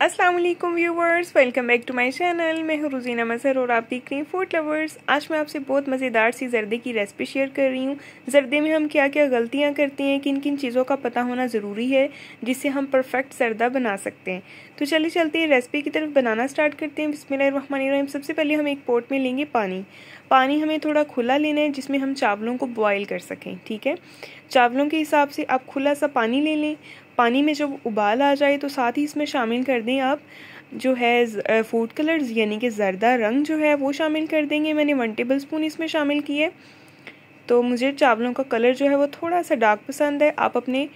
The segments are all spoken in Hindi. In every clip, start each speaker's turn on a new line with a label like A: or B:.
A: अस्सलाम वालेकुम viewers welcome back to my channel मैं हूं रुजीना मसर और आप देख रही हैं फूड लवर्स आज मैं आपसे बहुत मज़ेदार सी जर्दे की रेसिपी शेयर कर रही हूं जर्दे में हम क्या क्या गलतियां करते हैं किन किन चीज़ों का पता होना ज़रूरी है जिससे हम परफेक्ट जर्दा बना सकते हैं तो चले चलते हैं रेसिपी की तरफ बनाना स्टार्ट करते हैं बिस्मिल सबसे पहले हम एक पोट में लेंगे पानी पानी हमें थोड़ा खुला लेना है जिसमें हम चावलों को बॉयल कर सकें ठीक है चावलों के हिसाब से आप खुला सा पानी ले लें पानी में जब उबाल आ जाए तो साथ ही इसमें शामिल कर दें आप जो है फूड कलर्स यानी कि जरदा रंग जो है वो शामिल कर देंगे मैंने वन टेबल स्पून इसमें शामिल किए तो मुझे चावलों का कलर जो है वो थोड़ा सा डार्क पसंद है आप अपने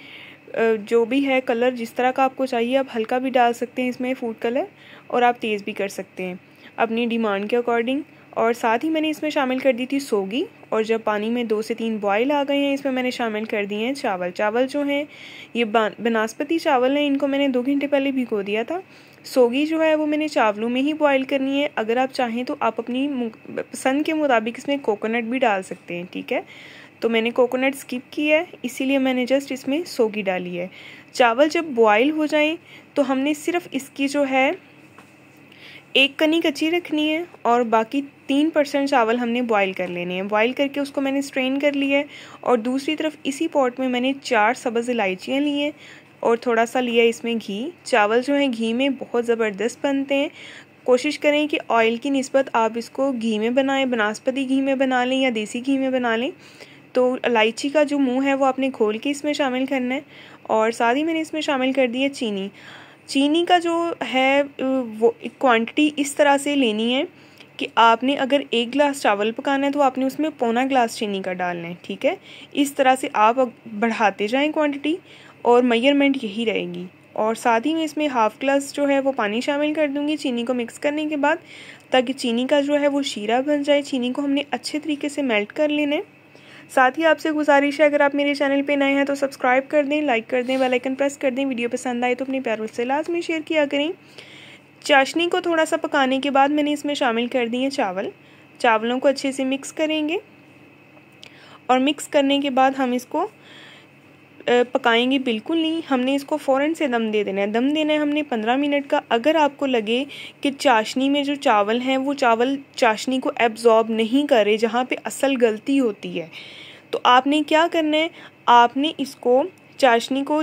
A: जो भी है कलर जिस तरह का आपको चाहिए आप हल्का भी डाल सकते हैं इसमें फूड कलर और आप तेज़ भी कर सकते हैं अपनी डिमांड के अकॉर्डिंग और साथ ही मैंने इसमें शामिल कर दी थी सोगी और जब पानी में दो से तीन बॉयल आ गए हैं इसमें मैंने शामिल कर दिए हैं चावल चावल जो हैं ये बनास्पति चावल हैं इनको मैंने दो घंटे पहले भिगो दिया था सोगी जो है वो मैंने चावलों में ही बॉयल करनी है अगर आप चाहें तो आप अपनी पसंद के मुताबिक इसमें कोकोनट भी डाल सकते हैं ठीक है तो मैंने कोकोनट स्किप की है इसीलिए मैंने जस्ट इसमें सोगी डाली है चावल जब बॉयल हो जाएं तो हमने सिर्फ इसकी जो है एक कनी कच्ची रखनी है और बाकी तीन परसेंट चावल हमने बॉईल कर लेने हैं बॉईल करके उसको मैंने स्ट्रेन कर लिया है और दूसरी तरफ इसी पॉट में मैंने चार सब्ज़ इलायचियाँ ली हैं और थोड़ा सा लिया इसमें घी चावल जो हैं घी में बहुत ज़बरदस्त बनते हैं कोशिश करें कि ऑयल की नस्बत आप इसको घी में बनाएं बनास्पति घी में बना लें या देसी घी में बना लें तो इलायची का जो मुँह है वो आपने खोल के इसमें शामिल करना है और साथ ही मैंने इसमें शामिल कर दी है चीनी चीनी का जो है वो क्वांटिटी इस तरह से लेनी है कि आपने अगर एक गिलास चावल पकाना है तो आपने उसमें पौना गिलास चीनी का डालना है ठीक है इस तरह से आप बढ़ाते जाएं क्वांटिटी और मेयरमेंट यही रहेगी और साथ ही मैं इसमें हाफ़ ग्लास जो है वो पानी शामिल कर दूंगी चीनी को मिक्स करने के बाद ताकि चीनी का जो है वो शीरा बन जाए चीनी को हमने अच्छे तरीके से मेल्ट कर लेना है साथ ही आपसे गुजारिश है अगर आप मेरे चैनल पे नए हैं तो सब्सक्राइब कर दें लाइक कर दें बेलाइकन प्रेस कर दें वीडियो पसंद आए तो अपने प्यारों से लाजमी शेयर किया करें चाशनी को थोड़ा सा पकाने के बाद मैंने इसमें शामिल कर दिए चावल चावलों को अच्छे से मिक्स करेंगे और मिक्स करने के बाद हम इसको पकाएंगे बिल्कुल नहीं हमने इसको फ़ौरन से दम दे देना है दम देना है हमने पंद्रह मिनट का अगर आपको लगे कि चाशनी में जो चावल हैं वो चावल चाशनी को एब्ज़ॉर्ब नहीं करे जहाँ पे असल गलती होती है तो आपने क्या करना है आपने इसको चाशनी को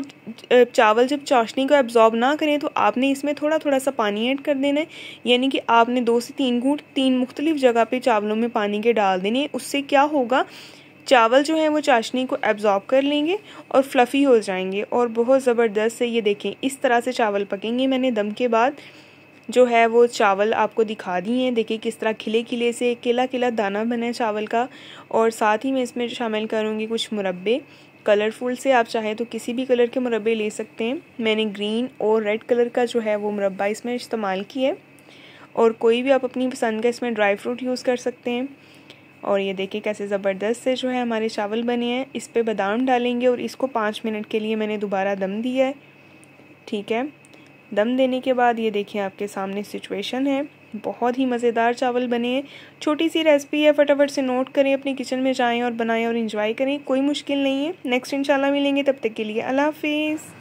A: चावल जब चाशनी को एब्ज़ॉर्ब ना करें तो आपने इसमें थोड़ा थोड़ा सा पानी ऐड कर देना है यानी कि आपने दो से तीन घूट तीन मुख्तलिफ़ जगह पे चावलों में पानी के डाल देने उससे क्या होगा चावल जो है वो चाशनी को एब्ज़ॉर्ब कर लेंगे और फ्लफ़ी हो जाएंगे और बहुत ज़बरदस्त से ये देखें इस तरह से चावल पकेंगे मैंने दम के बाद जो है वो चावल आपको दिखा दिए हैं देखिए किस तरह खिले खिले से किला किला दाना बना है चावल का और साथ ही मैं इसमें शामिल करूँगी कुछ मुरबे कलरफुल से आप चाहें तो किसी भी कलर के मुरबे ले सकते हैं मैंने ग्रीन और रेड कलर का जो है वो मुरबा इसमें इस्तेमाल किया है और कोई भी आप अपनी पसंद का इसमें ड्राई फ्रूट यूज़ कर सकते हैं और ये देखिए कैसे ज़बरदस्त से जो है हमारे चावल बने हैं इस पर बादाम डालेंगे और इसको पाँच मिनट के लिए मैंने दोबारा दम दिया है ठीक है दम देने के बाद ये देखिए आपके सामने सिचुएशन है बहुत ही मज़ेदार चावल बने हैं छोटी सी रेसिपी है फटाफट से नोट करें अपने किचन में जाएं और बनाएं और एंजॉय करें कोई मुश्किल नहीं है नेक्स्ट इंशाल्लाह मिलेंगे तब तक के लिए अल्लाह हाफिज़